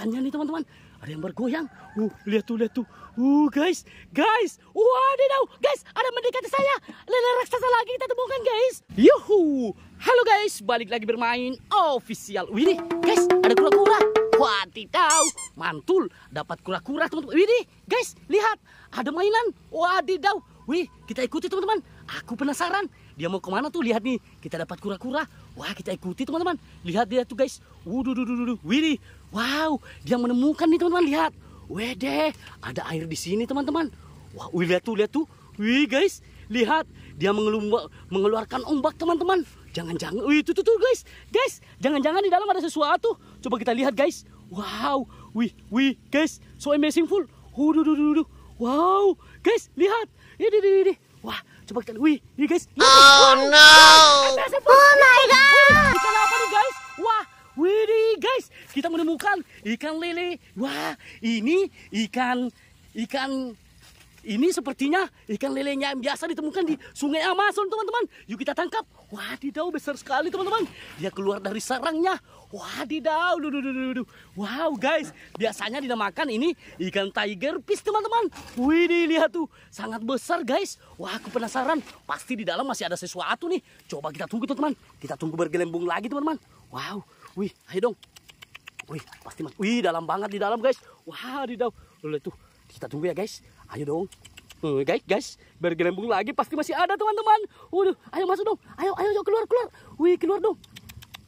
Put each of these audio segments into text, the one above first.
ikannya nih teman-teman. Ada yang bergoyang. Uh, lihat tuh, lihat tuh. Uh, guys, guys. Wadidaw, guys. Ada mendekati saya. Lele raksasa lagi kita temukan, guys. Yuhu. Halo, guys. Balik lagi bermain official. Wih, guys. Ada kura-kura. tahu Mantul. Dapat kura-kura, teman-teman. Wih, guys. Lihat. Ada mainan. Wadidaw. Wih, kita ikuti, teman-teman. Aku penasaran. Dia mau kemana tuh? Lihat nih. Kita dapat kura-kura. Wah, kita ikuti teman-teman. Lihat dia tuh guys. Wuduh, wuduh, wuduh. Wih, wow. Dia menemukan nih teman-teman. Lihat. Wede, ada air di sini teman-teman. Wah, wih, lihat tuh, lihat tuh. Wih guys, lihat. Dia mengeluarkan ombak teman-teman. Jangan-jangan, wih tuh, tuh, tuh guys. Guys, jangan-jangan di dalam ada sesuatu. Coba kita lihat guys. Wow, wih, wih guys. So amazing full. Wuduh, wuduh, wuduh. Wow, guys, lihat. Ini, ini, ini. Wah, coba kita wih ini guys oh wih, no oh my god ikan apa nih guys wah wih guys, kita menemukan ikan lele. Wah, ini ikan ikan ini sepertinya ikan lelenya yang biasa ditemukan di sungai Amazon, teman-teman. Yuk kita tangkap. Wadidaw, besar sekali, teman-teman. Dia keluar dari sarangnya. Wadidaw, duh, duh, duh, Wow, guys. Biasanya dinamakan ini ikan tiger fish, teman-teman. Wih, lihat tuh. Sangat besar, guys. Wah, aku penasaran. Pasti di dalam masih ada sesuatu nih. Coba kita tunggu, teman-teman. Kita tunggu bergelembung lagi, teman-teman. Wow. Wih, ayo dong. Wih, pasti mas. Wih, dalam banget di dalam, guys. Wah, di dalam. Lihat tuh. Kita tunggu ya, guys. Ayo dong. Eh, guys, guys, bergelembung lagi pasti masih ada teman-teman. Waduh, ayo masuk dong. Ayo, ayo, ayo keluar, keluar. Wih, keluar dong.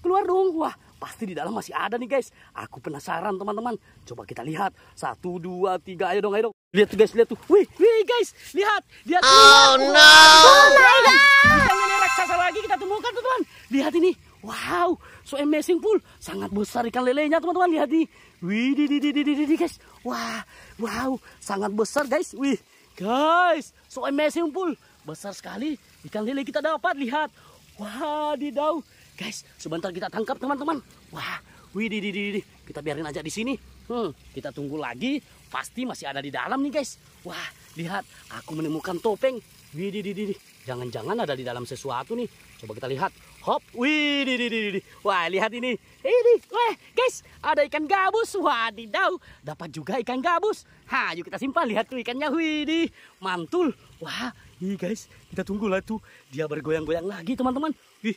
Keluar dong. Wah, pasti di dalam masih ada nih guys. Aku penasaran teman-teman. Coba kita lihat. Satu, dua, tiga. Ayo dong, ayo dong. Lihat tuh guys, lihat tuh. Wih, wih guys, lihat. Dia oh lihat. no. Oh my god. Ikan raksasa lagi kita temukan tuh teman. Lihat ini. Wow, so amazing pool. Sangat besar ikan lelenya, teman-teman. Lihat nih. Wih, di, di, di, di, di, di, guys. Wah, wow, sangat besar, guys. Wih, guys, so amazing pool. Besar sekali ikan lele kita dapat. Lihat. Wah, di daun. Guys, sebentar kita tangkap, teman-teman. Wah, wih, di, di, di, di. Kita biarin aja di sini. Hmm, kita tunggu lagi. Pasti masih ada di dalam nih, guys. Wah, lihat. Aku menemukan topeng. Wih, di, di, di, di. Jangan-jangan ada di dalam sesuatu nih. Coba kita lihat. Hop, wih, di, di, di, di. wah lihat ini, ini, wah guys, ada ikan gabus, wadidaw, dapat juga ikan gabus. Ha, yuk kita simpan, lihat tuh ikannya, wih, di, mantul, wah, ini guys, kita tunggu lah tuh, dia bergoyang-goyang lagi teman-teman. Wih,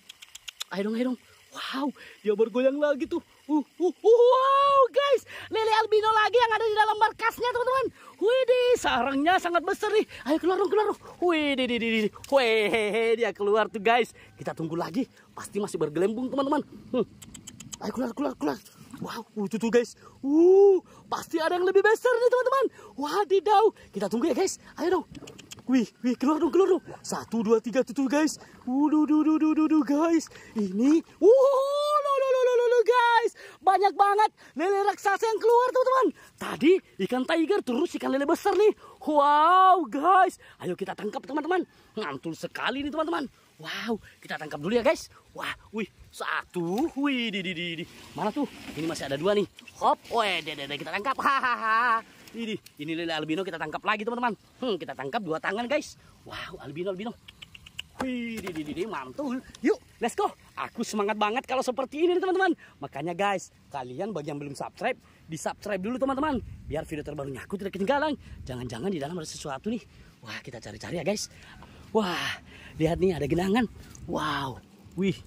ayo dong, ayo dong, wow, dia bergoyang lagi tuh, Uh, uh, uh, wow guys, lele albino lagi yang ada di dalam markasnya teman-teman. Widih, sarangnya sangat besar nih. Ayo keluar dong, keluar dong. Widih, di, di, di. Wih, dia keluar tuh guys. Kita tunggu lagi. Pasti masih bergelembung teman-teman. Hmm. Ayo keluar, keluar, keluar. Wow, itu uh, tuh guys. Uh, pasti ada yang lebih besar nih teman-teman. Wadidaw. Kita tunggu ya guys. Ayo dong. Wih, wih, keluar dong, keluar dong. Satu, dua, tiga, tuh, tuh guys. Wuduh, duh, duh, duh, duh, guys. Ini, wuh banyak banget lele raksasa yang keluar teman-teman. Tadi ikan tiger terus ikan lele besar nih. Wow guys, ayo kita tangkap teman-teman. Ngantul sekali nih teman-teman. Wow, kita tangkap dulu ya guys. Wah, wih, satu, wih, di, di, di, di. Mana tuh? Ini masih ada dua nih. Hop, de de de kita tangkap. Hahaha. ini, ini lele albino kita tangkap lagi teman-teman. Hmm, kita tangkap dua tangan guys. Wow, albino, albino. Wih, di, di, di, di, mantul. Yuk, Let's go. Aku semangat banget kalau seperti ini teman-teman. Makanya guys, kalian bagi yang belum subscribe, di subscribe dulu teman-teman. Biar video terbarunya aku tidak ketinggalan. Jangan-jangan di dalam ada sesuatu nih. Wah, kita cari-cari ya guys. Wah, lihat nih ada genangan. Wow. Wih.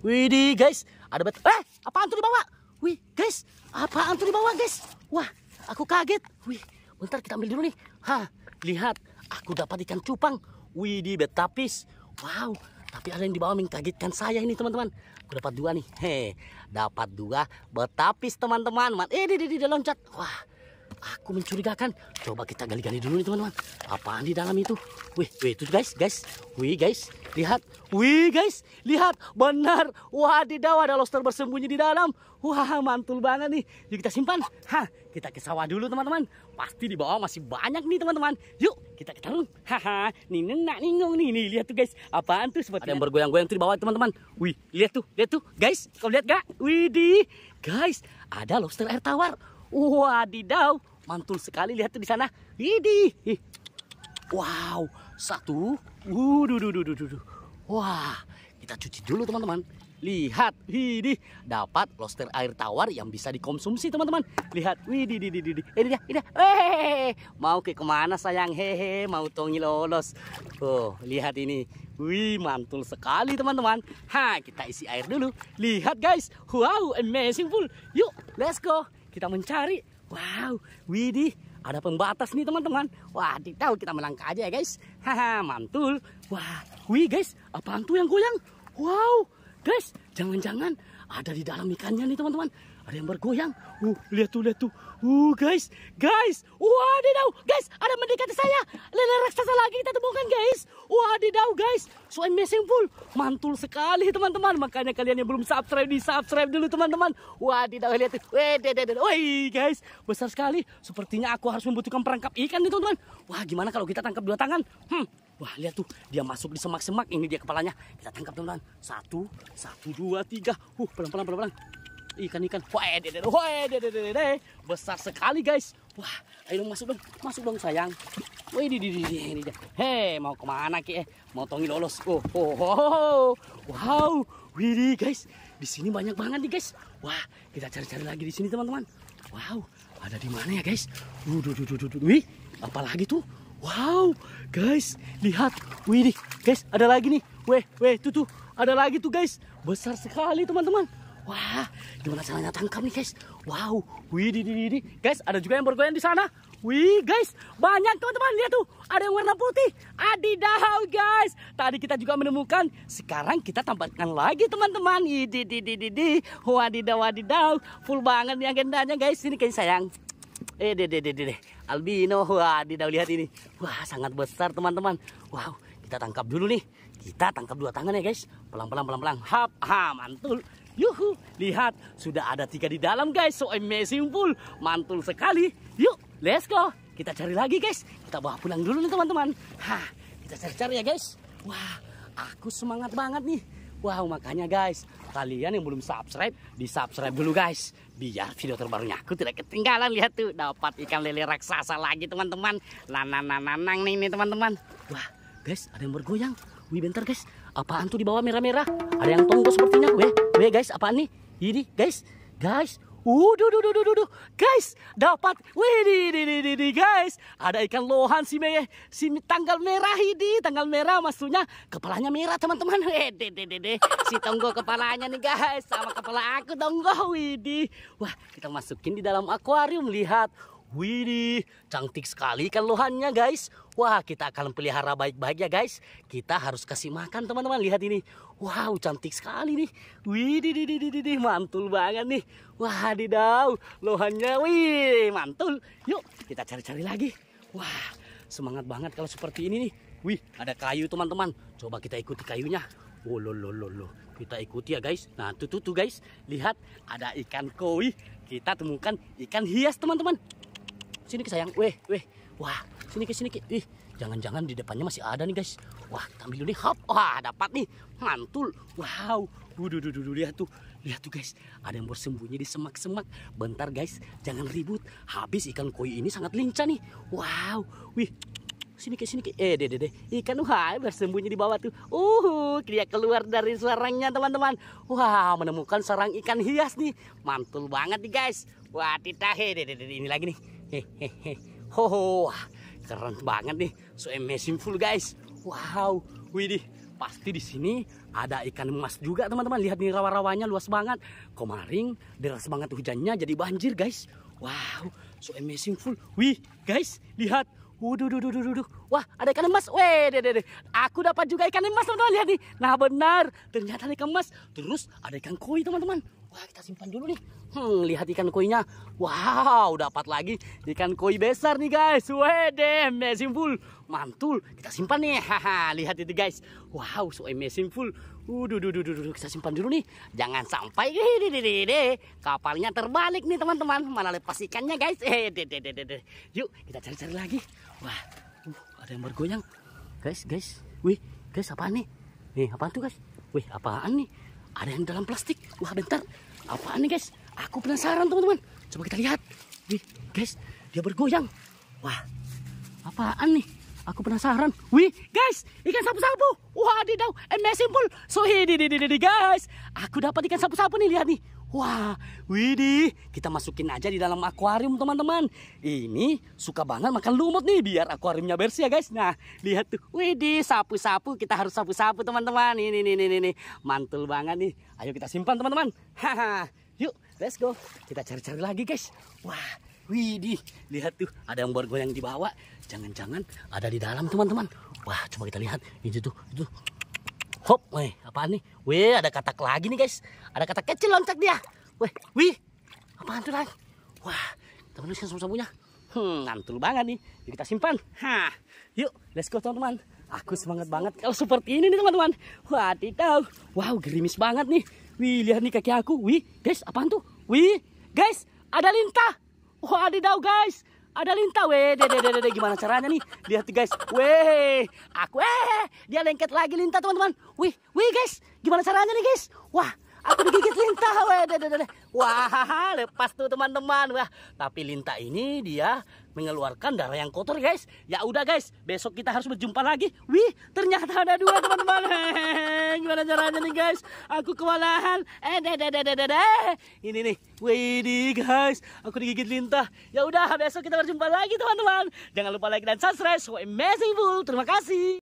Wih di guys, ada bet. Eh, apaan tuh di bawah? Wih, guys, apaan tuh di bawah, guys? Wah, aku kaget. Wih, bentar kita ambil dulu nih. Hah, lihat, aku dapat ikan cupang. Wih, di betapis. Wow, tapi ada yang di bawah mengkagetkan saya ini teman-teman. Aku dapat dua nih. heh, dapat dua betapis teman-teman. eh, dia, dia, loncat. Wah, aku mencurigakan. Coba kita gali-gali dulu nih teman-teman. Apaan di dalam itu? Wih, wih itu guys, guys. Wih guys, lihat. Wih guys, lihat. Benar. Wah, di ada lobster bersembunyi di dalam. Wah, mantul banget nih. Yuk kita simpan. Hah, kita ke sawah dulu teman-teman. Pasti di bawah masih banyak nih teman-teman. Yuk, kita ketemu. Haha, nih nenak nih. Nih lihat tuh guys, apaan tuh seperti ada yang bergoyang-goyang tuh di bawah teman-teman. Wih, lihat tuh, lihat tuh guys. Kau lihat gak? Widih, guys, ada lobster air tawar. Wadidaw, mantul sekali lihat tuh di sana. Widih. Wow, satu. duh duh duh duh Wuh, duh, Wah, kita cuci dulu teman-teman. Lihat, widih, dapat lobster air tawar yang bisa dikonsumsi teman-teman. Lihat, widih, di, di, ini dia, ini dia. Eh, Hehehe, mau ke kemana sayang? Hehe, mau tongi lolos. Oh, lihat ini. Wih, mantul sekali teman-teman. Ha, kita isi air dulu. Lihat guys, wow, amazing full. Yuk, let's go. Kita mencari. Wow, widih, ada pembatas nih teman-teman. Wah, tahu kita melangkah aja ya guys. Haha, mantul. Wah, wih guys, apaan tuh yang goyang? Wow, Guys, jangan-jangan ada di dalam ikannya nih teman-teman. Ada yang bergoyang. Uh, lihat tuh, lihat tuh. Uh, guys, guys. Wadidaw, guys. Ada mendekati saya. Lele raksasa lagi kita temukan, guys. Wadidaw, guys. So amazing full. Mantul sekali, teman-teman. Makanya kalian yang belum subscribe, di-subscribe dulu, teman-teman. Wadidaw, lihat tuh. Wih, guys. Besar sekali. Sepertinya aku harus membutuhkan perangkap ikan nih, teman-teman. Wah, gimana kalau kita tangkap dua tangan? Hmm, Wah lihat tuh dia masuk di semak-semak. Ini dia kepalanya. Kita tangkap teman-teman. Satu, satu, dua, tiga. Uh pelan-pelan pelan-pelan. Ikan-ikan. Wah, eh, dede, wah, eh, dede, dede, besar sekali guys. Wah, ayo masuk dong, masuk dong sayang. Wih, di, di, di, ini dia. Hei, mau kemana ki? Eh? Mau tongi lolos. Oh, oh, oh, oh. wow. Wih, guys, di sini banyak banget nih guys. Wah, kita cari-cari lagi di sini teman-teman. Wow, ada di mana ya guys? Duh, duh, duh, duh, duh, duh. Wih, apalagi tuh? Wow, guys, lihat. Wih, guys, ada lagi nih. Weh, weh, tuh tuh, ada lagi tuh guys. Besar sekali teman-teman. Wah, gimana caranya tangkap nih guys? Wow, wih, di, di, di, guys, ada juga yang bergoyang di sana. Wih guys, banyak teman-teman lihat tuh, ada yang warna putih. Adidahau guys. Tadi kita juga menemukan, sekarang kita tampilkan lagi teman-teman. Idi, di, di, di, di, wadidaw, wadidaw, full banget nih agendanya guys. Ini guys sayang. Eh, deh, deh, deh, deh, albino. Wah, tidak lihat ini. Wah, sangat besar, teman-teman. Wow, kita tangkap dulu nih. Kita tangkap dua tangan ya, guys. Pelan-pelan, pelan-pelan. Hap, ha, mantul. Yuhu, lihat. Sudah ada tiga di dalam, guys. So amazing full. Mantul sekali. Yuk, let's go. Kita cari lagi, guys. Kita bawa pulang dulu nih, teman-teman. ha kita cari-cari ya, guys. Wah, aku semangat banget nih Wow, makanya guys, kalian yang belum subscribe, di-subscribe dulu guys. Biar video terbarunya aku tidak ketinggalan. Lihat tuh, dapat ikan lele raksasa lagi teman-teman. nananananang nih nih teman-teman. Wah, guys, ada yang bergoyang. Wih, bentar guys. Apaan tuh di bawah merah-merah? Ada yang tunggu sepertinya weh weh guys, apaan nih? Ini guys, guys, Waduh, uh, duh, duh, duh, duh, duh. guys, dapat, wih, di, di, di, di, di, guys, ada ikan lohan si me, si tanggal merah ini, tanggal merah maksudnya kepalanya merah teman-teman, eh, de, de, de, de, si tonggo kepalanya nih guys, sama kepala aku tonggo, widih, wah, kita masukin di dalam akuarium, lihat, Wih, cantik sekali kan lohannya guys. Wah, kita akan pelihara baik-baik ya guys. Kita harus kasih makan teman-teman. Lihat ini. Wow, cantik sekali nih. Widih, didih, didih, didih. mantul banget nih. Wah, didau. Lohannya, wih, mantul. Yuk, kita cari-cari lagi. Wah, semangat banget kalau seperti ini nih. Wih, ada kayu teman-teman. Coba kita ikuti kayunya. Oh, lo, lo, lo, lo. Kita ikuti ya guys. Nah, tuh, tuh, tuh guys. Lihat, ada ikan koi. Kita temukan ikan hias teman-teman sini ke sayang. Weh, weh. Wah, sini ke sini ke. Ih, jangan-jangan di depannya masih ada nih, guys. Wah, ambil dulu nih. Hop. Wah, dapat nih. Mantul. Wow. Waduh, duh, duh, lihat tuh. Lihat tuh, guys. Ada yang bersembunyi di semak-semak. Bentar, guys. Jangan ribut. Habis ikan koi ini sangat lincah nih. Wow. Wih, sini ke sini ke eh deh deh deh ikan uhai bersembunyi di bawah tuh uh dia keluar dari sarangnya teman-teman wow, menemukan sarang ikan hias nih mantul banget nih guys wah tahi deh deh deh ini lagi nih Hehehe. Ho, wah, keren banget nih. So amazing full guys. Wow, widih. Pasti di sini ada ikan emas juga teman-teman. Lihat nih rawa-rawanya luas banget. Kemarin deras banget hujannya jadi banjir guys. Wow, so amazing full. Wih, guys, lihat. Waduh, duh, duh, duh, Wah, ada ikan emas. Weh, deh, deh, deh. Aku dapat juga ikan emas, teman-teman. Lihat nih. Nah, benar. Ternyata ada ikan emas. Terus ada ikan koi, teman-teman. Wah, kita simpan dulu nih. Hmm, lihat ikan koinya. Wow, dapat lagi ikan koi besar nih guys. Wede, amazing full. Mantul. Kita simpan nih. Haha, lihat itu guys. Wow, so amazing full. Udah, udah, udah, udah, kita simpan dulu nih. Jangan sampai deh, kapalnya terbalik nih teman-teman. Mana lepas ikannya guys? Eh, Yuk, kita cari-cari lagi. Wah, uh, ada yang bergoyang. Guys, guys. Wih, guys, apaan nih? Nih, apaan tuh guys? Wih, apaan nih? Ada yang dalam plastik. Wah bentar, apaan nih guys? Aku penasaran teman-teman. Coba kita lihat. Wih, guys, dia bergoyang. Wah, apaan nih? Aku penasaran. Wih, guys, ikan sapu-sapu. Wah, didau, amazing eh, simple. So, di guys. Aku dapat ikan sapu-sapu nih, lihat nih. Wah, widih, kita masukin aja di dalam akuarium teman-teman. Ini suka banget makan lumut nih biar akuariumnya bersih ya guys. Nah, lihat tuh, widih, sapu-sapu, kita harus sapu-sapu teman-teman. Ini, ini, ini, ini, mantul banget nih. Ayo kita simpan teman-teman. Haha, yuk, let's go. Kita cari-cari lagi guys. Wah, widih, lihat tuh, ada yang bergoyang di bawah. Jangan-jangan ada di dalam teman-teman. Wah, coba kita lihat. Itu tuh, itu hop weh apaan nih weh ada katak lagi nih guys ada katak kecil loncat dia weh wih apaan tuh lang wah teman menuliskan sama sabunya hmm ngantul banget nih Jadi kita simpan Hah, yuk let's go teman-teman aku semangat banget kalau seperti ini nih teman-teman wah tidak wow gerimis banget nih wih lihat nih kaki aku wih guys apaan tuh wih guys ada lintah wah tidak guys ada lintah weh deh deh deh gimana caranya nih lihat guys weh aku eh dia lengket lagi lintah teman-teman wih wih guys gimana caranya nih guys wah Aku digigit lintah. deh deh deh. weh Wah, lepas tuh teman-teman. Wah, tapi lintah ini dia mengeluarkan darah yang kotor, guys. Ya udah, guys. Besok kita harus berjumpa lagi. Wih, ternyata ada dua, teman-teman. Gimana caranya nih, guys? Aku kewalahan. Eh, deh, deh, deh, deh, deh. Ini nih. Wih, guys. Aku digigit lintah. Ya udah, besok kita berjumpa lagi, teman-teman. Jangan lupa like dan subscribe. So amazing, full. Terima kasih.